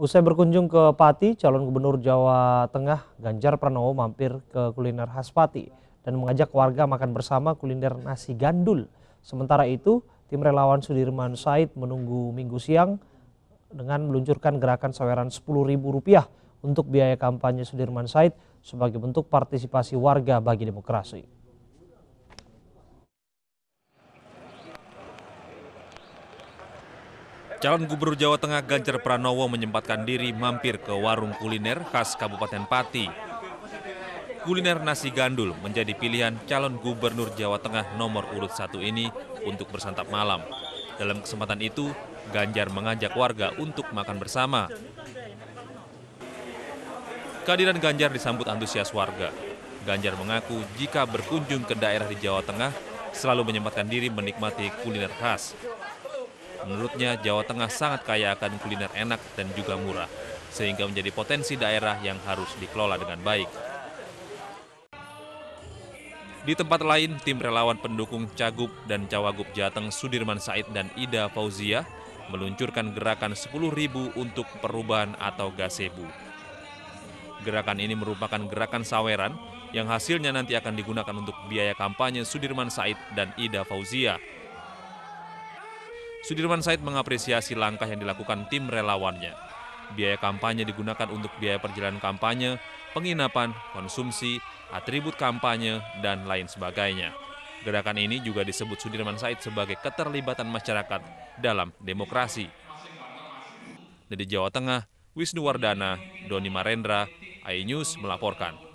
Usai berkunjung ke Pati, calon gubernur Jawa Tengah Ganjar Pranowo mampir ke kuliner khas Pati dan mengajak warga makan bersama kuliner nasi gandul. Sementara itu, tim relawan Sudirman Said menunggu minggu siang dengan meluncurkan gerakan saweran Rp10.000 untuk biaya kampanye Sudirman Said sebagai bentuk partisipasi warga bagi demokrasi. Calon Gubernur Jawa Tengah Ganjar Pranowo menyempatkan diri mampir ke warung kuliner khas Kabupaten Pati. Kuliner nasi gandul menjadi pilihan calon Gubernur Jawa Tengah nomor urut satu ini untuk bersantap malam. Dalam kesempatan itu, Ganjar mengajak warga untuk makan bersama. Kehadiran Ganjar disambut antusias warga. Ganjar mengaku jika berkunjung ke daerah di Jawa Tengah, selalu menyempatkan diri menikmati kuliner khas. Menurutnya, Jawa Tengah sangat kaya akan kuliner enak dan juga murah, sehingga menjadi potensi daerah yang harus dikelola dengan baik. Di tempat lain, tim relawan pendukung Cagup dan Cawagup Jateng Sudirman Said dan Ida Fauzia meluncurkan gerakan 10.000 untuk perubahan atau gasebu. Gerakan ini merupakan gerakan saweran yang hasilnya nanti akan digunakan untuk biaya kampanye Sudirman Said dan Ida Fauzia Sudirman Said mengapresiasi langkah yang dilakukan tim relawannya. Biaya kampanye digunakan untuk biaya perjalanan kampanye, penginapan, konsumsi, atribut kampanye, dan lain sebagainya. Gerakan ini juga disebut Sudirman Said sebagai keterlibatan masyarakat dalam demokrasi. Dari Jawa Tengah, Wisnu Wardana, Doni Marendra, AI News melaporkan.